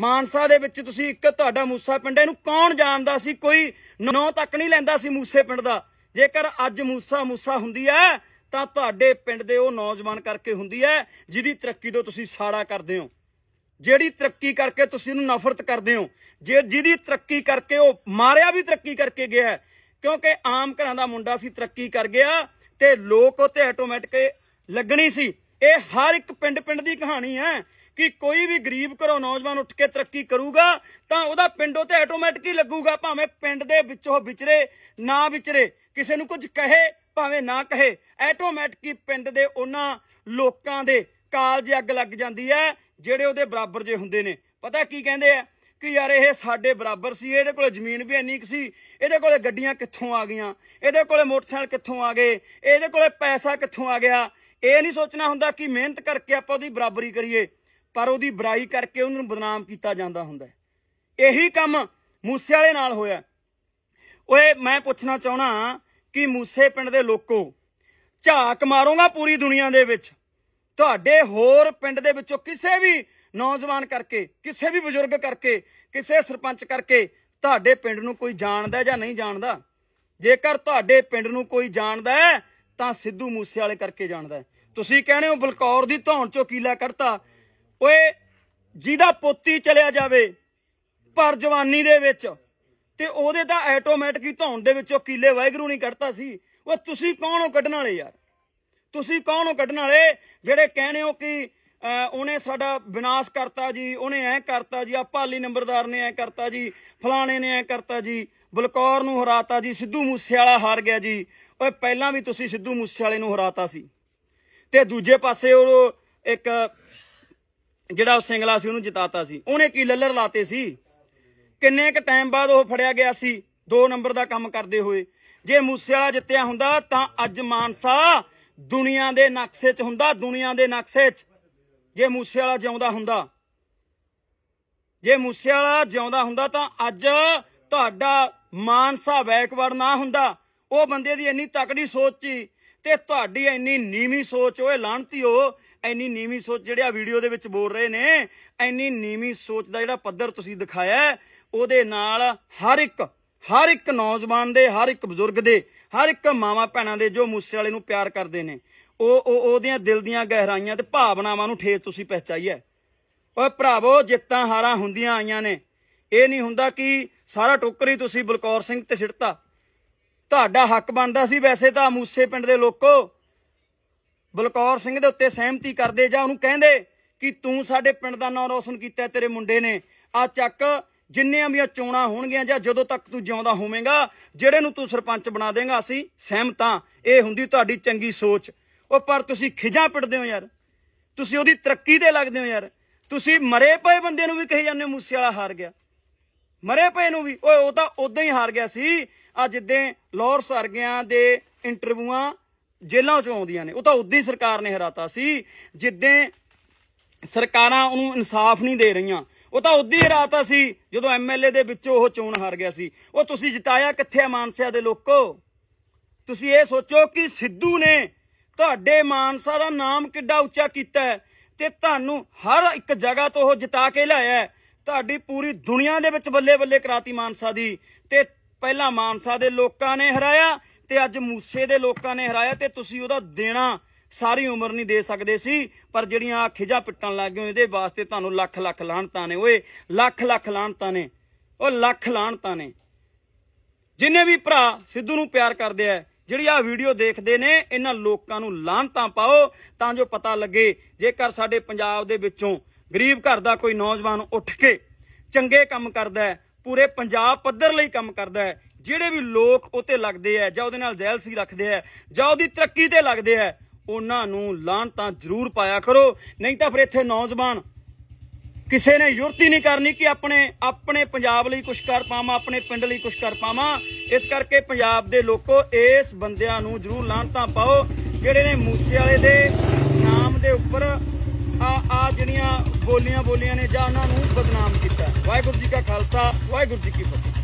ਮਾਨਸਾ ਦੇ ਵਿੱਚ ਤੁਸੀਂ ਇੱਕ ਤੁਹਾਡਾ ਮੂਸਾ ਪਿੰਡ ਇਹਨੂੰ ਕੌਣ ਜਾਣਦਾ ਸੀ ਕੋਈ ਨੌ ਤੱਕ ਨਹੀਂ ਲੈਂਦਾ ਸੀ ਮੂਸੇ ਪਿੰਡ ਦਾ ਜੇਕਰ ਅੱਜ ਮੂਸਾ ਮੂਸਾ ਹੁੰਦੀ ਹੈ ਤਾਂ ਤੁਹਾਡੇ ਪਿੰਡ ਦੇ ਉਹ ਨੌਜਵਾਨ ਕਰਕੇ ਹੁੰਦੀ ਹੈ ਜਿਹਦੀ ਤਰੱਕੀ ਤੋਂ ਤੁਸੀਂ ਸਾੜਾ ਕਰਦੇ ਹੋ ਜਿਹੜੀ ਤਰੱਕੀ ਕਰਕੇ ਤੁਸੀਂ ਉਹਨੂੰ ਨਫ਼ਰਤ ਕਰਦੇ ਹੋ ਜੇ ਜਿਹਦੀ ਤਰੱਕੀ ਕਰਕੇ ਉਹ ਮਾਰਿਆ ਵੀ ਤਰੱਕੀ ਕਰਕੇ ਗਿਆ ਕਿਉਂਕਿ ਆਮ ਘਰਾਂ ਦਾ ਮੁੰਡਾ ਸੀ ਤਰੱਕੀ ਕਰ ਗਿਆ ਤੇ ਲੋਕ ਉਹ ਤੇ ਆਟੋਮੈਟਿਕ ਲੱਗਣੀ ਸੀ ਇਹ ਹਰ ਇੱਕ ਪਿੰਡ ਪਿੰਡ ਦੀ ਕਹਾਣੀ ਹੈ ਕਿ ਕੋਈ ਵੀ ਗਰੀਬ ਘਰੋਂ ਨੌਜਵਾਨ ਉੱਠ ਕੇ ਤਰੱਕੀ ਕਰੂਗਾ ਤਾਂ ਉਹਦਾ ਪਿੰਡੋਂ ਤੇ ਆਟੋਮੈਟਿਕ ਹੀ ਲੱਗੂਗਾ ਭਾਵੇਂ ਪਿੰਡ ਦੇ ਵਿੱਚੋਂ ਵਿਚਰੇ ਨਾ ਵਿਚਰੇ ਕਿਸੇ ਨੂੰ ਕੁਝ ਕਹੇ ਭਾਵੇਂ ਨਾ ਕਹੇ ਆਟੋਮੈਟਿਕ ਪਿੰਡ ਦੇ ਉਹਨਾਂ ਲੋਕਾਂ ਦੇ ਕਾਲਜ ਅੱਗ ਲੱਗ ਜਾਂਦੀ ਹੈ ਜਿਹੜੇ ਉਹਦੇ ਬਰਾਬਰ ਜੇ ਹੁੰਦੇ ਨੇ ਪਤਾ ਕੀ ਕਹਿੰਦੇ ਆ ਕਿ ਯਾਰ ਇਹ ਸਾਡੇ ਬਰਾਬਰ ਸੀ ਇਹਦੇ ਕੋਲ ਜ਼ਮੀਨ ਵੀ ਇੰਨੀ ਸੀ ਇਹਦੇ ਕੋਲ ਗੱਡੀਆਂ ਕਿੱਥੋਂ ਆ ਗਈਆਂ ਇਹਦੇ ਕੋਲ ਮੋਟਰਸਾਈਕਲ ਕਿੱਥੋਂ ਆ ਗਏ ਇਹਦੇ ਕੋਲ ਪੈਸਾ ਕਿੱਥੋਂ ਆ ਗਿਆ ਇਹ ਨਹੀਂ ਸੋਚਣਾ ਹੁੰਦਾ ਕਿ ਮਿਹਨਤ ਕਰਕੇ ਆਪਾਂ ਉਹਦੀ ਬਰਾਬਰੀ ਕਰੀਏ ਪਰ ਉਹਦੀ ਬੁਰਾਈ ਕਰਕੇ ਉਹਨੂੰ ਬਦਨਾਮ ਕੀਤਾ ਜਾਂਦਾ ਹੁੰਦਾ ਇਹੀ ਕੰਮ ਮੂਸੇ ਵਾਲੇ ਨਾਲ ਹੋਇਆ ਓਏ ਮੈਂ ਪੁੱਛਣਾ ਚਾਹਣਾ ਕਿ ਮੂਸੇ ਪਿੰਡ ਦੇ ਲੋਕੋ ਝਾਕ ਮਾਰੋਗਾ ਪੂਰੀ ਦੁਨੀਆ ਦੇ ਵਿੱਚ ਤੁਹਾਡੇ ਹੋਰ ਪਿੰਡ ਦੇ ਵਿੱਚੋਂ ਕਿਸੇ ਵੀ ਨੌਜਵਾਨ ਕਰਕੇ ਕਿਸੇ ਵੀ ਬਜ਼ੁਰਗ ਕਰਕੇ ਕਿਸੇ ਸਰਪੰਚ ਕਰਕੇ ਤੁਹਾਡੇ ਪਿੰਡ ਨੂੰ ਕੋਈ ਜਾਣਦਾ ਜਾਂ ਨਹੀਂ ਜਾਣਦਾ ਜੇਕਰ ਤੁਹਾਡੇ ਪਿੰਡ ਨੂੰ ਕੋਈ ਜਾਣਦਾ ਤਾਂ ਸਿੱਧੂ ਮੂਸੇ ਵਾਲੇ ਕਰਕੇ ਜਾਣਦਾ ਤੁਸੀਂ ਕਹਿੰਦੇ ਹੋ ਬਲਕੌਰ ਦੀ ਧੌਣ ਚੋਂ ਕੀਲਾ ਕੱਢਤਾ ਓਏ ਜਿਹਦਾ ਪੋਤੀ ਚਲਿਆ ਜਾਵੇ ਪਰ ਜਵਾਨੀ ਦੇ ਵਿੱਚ ਤੇ ਉਹਦੇ ਤਾਂ ਆਟੋਮੈਟਿਕ ਹੀ ਧੌਣ ਦੇ ਵਿੱਚੋਂ ਕੀਲੇ ਵਾਇਗਰੂ ਨਹੀਂ ਕੱਢਦਾ ਸੀ ਉਹ ਤੁਸੀਂ ਕੌਣ ਹੋ ਕੱਢਣ ਵਾਲੇ ਯਾਰ ਤੁਸੀਂ ਕੌਣ ਹੋ ਕੱਢਣ ਵਾਲੇ ਜਿਹੜੇ ਕਹਿੰਦੇ ਹੋ ਕਿ ਉਹਨੇ ਸਾਡਾ ਵਿਨਾਸ਼ ਕਰਤਾ ਜੀ ਉਹਨੇ ਐ ਕਰਤਾ ਜੀ ਆ ਭਾਲੀ ਨੰਬਰਦਾਰ ਨੇ ਐ ਕਰਤਾ ਜੀ ਫਲਾਣੇ ਨੇ ਐ ਕਰਤਾ ਜੀ ਬਲਕੌਰ ਨੂੰ ਹਰਾਤਾ ਜੀ ਸਿੱਧੂ ਮੂਸੇ ਵਾਲਾ ਹਾਰ ਗਿਆ ਜੀ ਓਏ ਪਹਿਲਾਂ ਵੀ ਤੁਸੀਂ ਸਿੱਧੂ ਮੂਸੇ ਵਾਲੇ ਨੂੰ ਹਰਾਤਾ ਸੀ ਤੇ ਦੂਜੇ ਪਾਸੇ ਉਹ ਇੱਕ ਜਿਹੜਾ ਸਿੰਗਲਾ ਸੀ ਉਹਨੂੰ ਜਿਤਾਤਾ ਸੀ ਉਹਨੇ ਕੀ ਲੱਲਰ ਲਾਤੇ ਸੀ ਕਿੰਨੇ ਕ ਟਾਈਮ ਬਾਅਦ ਉਹ ਫੜਿਆ ਗਿਆ ਸੀ 2 ਨੰਬਰ ਦਾ ਕੰਮ ਕਰਦੇ ਹੋਏ ਜੇ ਮੂਸੇਵਾਲਾ ਜਿੱਤਿਆ ਹੁੰਦਾ ਤਾਂ ਅੱਜ ਮਾਨਸਾ ਦੁਨੀਆ ਦੇ ਨਕਸ਼ੇ 'ਚ ਹੁੰਦਾ ਦੁਨੀਆ ਦੇ ਨਕਸ਼ੇ 'ਚ ਜੇ ਮੂਸੇਵਾਲਾ ਜਿਉਂਦਾ ਹੁੰਦਾ ਜੇ ਮੂਸੇਵਾਲਾ ਜਿਉਂਦਾ ਹੁੰਦਾ ਤਾਂ ਅੱਜ ਤੁਹਾਡਾ ਮਾਨਸਾ ਬੈਕਵਰਡ ਨਾ ਹੁੰਦਾ ਉਹ ਬੰਦੇ ਦੀ ਇੰਨੀ ਤਕੜੀ ਸੋਚ ਸੀ ਤੇ ਤੁਹਾਡੀ ਇੰਨੀ ਨੀਵੀਂ ਸੋਚ ਓਏ ਲਾਣਤੀਓ ਇੰਨੀ ਨੀਵੀਂ ਸੋਚ ਜਿਹੜਿਆ ਵੀਡੀਓ ਦੇ ਵਿੱਚ ਬੋਲ ਰਹੇ ਨੇ ਇੰਨੀ ਨੀਵੀਂ ਸੋਚ ਦਾ ਜਿਹੜਾ ਪੱਧਰ ਤੁਸੀਂ ਦਿਖਾਇਆ ਉਹਦੇ ਨਾਲ ਹਰ ਇੱਕ ਹਰ ਇੱਕ ਨੌਜਵਾਨ ਦੇ ਹਰ ਇੱਕ ਬਜ਼ੁਰਗ ਦੇ ਹਰ ਇੱਕ ਮਾਵਾ ਭੈਣਾਂ ਦੇ ਜੋ ਮੂਸੇ ਵਾਲੇ ਨੂੰ ਪਿਆਰ ਕਰਦੇ ਨੇ ਉਹ ਉਹ ਉਹਦੀਆਂ ਦਿਲ ਦੀਆਂ ਗਹਿਰਾਈਆਂ ਤੇ ਭਾਵਨਾਵਾਂ ਨੂੰ ਠੇਸ ਤੁਸੀਂ ਹੈ ਓਏ ਭਰਾਵੋ ਜਿੱਤਾਂ ਹਾਰਾਂ ਹੁੰਦੀਆਂ ਆਈਆਂ ਨੇ ਇਹ ਨਹੀਂ ਹੁੰਦਾ ਕਿ ਸਾਰਾ ਟੋਕਰੀ ਤੁਸੀਂ ਬਲਕੌਰ ਸਿੰਘ ਤੇ ਛਿੜਤਾ ਤੁਹਾਡਾ ਹੱਕ ਬਣਦਾ ਸੀ ਵੈਸੇ ਤਾਂ ਮੂਸੇ ਪਿੰਡ ਦੇ ਲੋਕੋ ਬਲਕੌਰ ਸਿੰਘ ਦੇ ਉੱਤੇ ਸਹਿਮਤੀ ਕਰਦੇ ਜਾਂ ਉਹਨੂੰ ਕਹਿੰਦੇ ਕਿ ਤੂੰ ਸਾਡੇ ਪਿੰਡ ਦਾ ਨਾਮ ਰੋਸ਼ਨ ਕੀਤਾ ਤੇਰੇ ਮੁੰਡੇ ਨੇ ਆ ਚੱਕ ਜਿੰਨੀਆਂ ਵੀ ਚੋਣਾਂ ਹੋਣਗੀਆਂ ਜਾਂ ਜਦੋਂ ਤੱਕ ਤੂੰ ਜਿਉਂਦਾ ਹੋਵੇਂਗਾ ਜਿਹੜੇ ਨੂੰ ਤੂੰ ਸਰਪੰਚ ਬਣਾ ਦੇਂਗਾ ਅਸੀਂ ਸਹਿਮਤਾਂ ਇਹ ਹੁੰਦੀ ਤੁਹਾਡੀ ਚੰਗੀ ਸੋਚ ਉਹ ਪਰ ਤੁਸੀਂ ਖਿਜਾਂ ਪਿੜਦੇ ਹੋ ਯਾਰ ਤੁਸੀਂ ਉਹਦੀ ਤਰੱਕੀ ਤੇ ਲੱਗਦੇ ਹੋ ਯਾਰ ਤੁਸੀਂ ਮਰੇ ਪਏ ਬੰਦੇ ਨੂੰ ਵੀ ਕਹੀ ਜਾਂਦੇ ਮੂਸੇ ਵਾਲਾ ਹਾਰ ਗਿਆ ਮਰੇ ਪਏ ਨੂੰ ਵੀ ਓਏ ਉਹ ਤਾਂ ਉਦਾਂ ਹੀ ਹਾਰ ਗਿਆ ਸੀ ਆ ਜਿੱਦਾਂ ਲੌਰ ਸਰਗਿਆਂ ਦੇ ਇੰਟਰਵਿਊਆਂ ਜੇਲ੍ਹਾਂ ਚੋਂ ਆਉਂਦੀਆਂ ਨੇ ਉਹ ਤਾਂ ਉਦਾਂ ਹੀ ਸਰਕਾਰ ਨੇ ਹਰਾਤਾ ਸੀ ਜਿੱਦਾਂ ਸਰਕਾਰਾਂ ਉਹਨੂੰ ਇਨਸਾਫ ਨਹੀਂ ਦੇ ਰਹੀਆਂ ਉਹ ਤਾਂ ਉਦੀ ਰਾਤ ਸੀ ਜਦੋਂ ਐਮਐਲਏ ਦੇ ਵਿੱਚੋਂ ਉਹ ਚੋਣ ਹਾਰ ਗਿਆ ਸੀ ਉਹ ਤੁਸੀਂ ਜਿਤਾਇਆ ਕਿੱਥੇ ਮਾਨਸਾ ਦੇ ਲੋਕੋ ਤੁਸੀਂ ਇਹ ਸੋਚੋ ਕਿ ਸਿੱਧੂ ਨੇ ਤੁਹਾਡੇ ਮਾਨਸਾ ਦਾ ਨਾਮ ਕਿੱਡਾ ਉੱਚਾ ਕੀਤਾ ਤੇ ਤੁਹਾਨੂੰ ਹਰ ਇੱਕ ਜਗ੍ਹਾ ਤੋਂ ਉਹ ਜਿਤਾ ਕੇ ਲਾਇਆ ਤੁਹਾਡੀ ਪੂਰੀ ਦੁਨੀਆ ਦੇ ਵਿੱਚ ਬੱਲੇ ਬੱਲੇ ਕਰਾਤੀ ਮਾਨਸਾ ਦੀ ਤੇ ਪਹਿਲਾਂ ਮਾਨਸਾ ਦੇ ਲੋਕਾਂ ਨੇ ਹਰਾਇਆ ਤੇ ਅੱਜ ਮੂਸੇ ਦੇ ਲੋਕਾਂ ਨੇ ਹਰਾਇਆ ਤੇ ਤੁਸੀਂ ਉਹਦਾ ਦੇਣਾ ਸਾਰੀ ਉਮਰ ਨਹੀਂ ਦੇ ਸਕਦੇ ਸੀ ਪਰ ਜਿਹੜੀਆਂ ਆ ਖਿਜਾ ਪਿੱਟਣ ਲੱਗ ਗਏ ਇਹਦੇ ਵਾਸਤੇ ਤੁਹਾਨੂੰ ਲੱਖ ਲੱਖ ਲਾਹਨਤਾਂ ਨੇ ਓਏ ਲੱਖ ਲੱਖ ਲਾਹਨਤਾਂ ਨੇ ਉਹ ਲੱਖ ਲਾਹਨਤਾਂ ਨੇ ਜਿੰਨੇ ਵੀ ਭਰਾ ਸਿੱਧੂ ਨੂੰ ਪਿਆਰ ਕਰਦੇ ਆ ਜਿਹੜੀ ਆ ਵੀਡੀਓ ਦੇਖਦੇ ਨੇ ਇਹਨਾਂ ਲੋਕਾਂ ਨੂੰ ਲਾਹਨਤਾਂ ਪਾਓ ਤਾਂ ਜੋ ਪਤਾ ਲੱਗੇ ਜੇਕਰ ਸਾਡੇ ਪੰਜਾਬ ਦੇ ਵਿੱਚੋਂ ਗਰੀਬ ਘਰ ਦਾ ਕੋਈ ਨੌਜਵਾਨ ਉੱਠ ਕੇ ਚੰਗੇ ਕੰਮ ਕਰਦਾ ਹੈ ਪੂਰੇ ਪੰਜਾਬ ਪੱਧਰ ਲਈ ਕੰਮ ਕਰਦਾ ਹੈ ਜਿਹੜੇ ਵੀ ਲੋਕ ਉਹਤੇ ਲੱਗਦੇ ਆ ਜਾਂ ਉਹਦੇ ਨਾਲ ਜ਼ੈਲਸੀ ਰੱਖਦੇ ਆ ਜਾਂ ਉਹਦੀ ਤਰੱਕੀ ਤੇ ਲੱਗਦੇ ਆ ਉਹਨਾਂ ਨੂੰ ਤਾਂ ਜ਼ਰੂਰ ਪਾਇਆ ਕਰੋ ਨਹੀਂ ਤਾਂ ਫਿਰ ਇੱਥੇ ਨੌਜਵਾਨ ਕਿਸੇ ਨੇ ਯੁਰਤ ਨਹੀਂ ਕਰਨੀ ਕਿ ਆਪਣੇ ਆਪਣੇ ਪੰਜਾਬ ਲਈ ਕੁਝ ਕਰ ਪਾਵਾਂ ਆਪਣੇ ਪਿੰਡ ਲਈ ਕੁਝ ਕਰ ਪਾਵਾਂ ਇਸ ਕਰਕੇ ਪੰਜਾਬ ਦੇ ਲੋਕੋ ਇਸ ਬੰਦਿਆਂ ਨੂੰ ਜ਼ਰੂਰ ਤਾਂ ਪਾਓ ਜਿਹੜੇ ਨੇ ਮੂਸੇ ਵਾਲੇ ਦੇ ਨਾਮ ਦੇ ਉੱਪਰ ਆ ਆ ਜਿਹੜੀਆਂ ਬੋਲੀਆਂ ਬੋਲੀਆਂ ਨੇ ਜਾਂ ਉਹਨਾਂ ਨੂੰ ਬਦਨਾਮ ਕੀਤਾ ਵਾਹਿਗੁਰੂ ਜੀ ਕਾ ਖਾਲਸਾ ਵਾਹਿਗੁਰੂ ਜੀ ਕੀ ਫਤਿਹ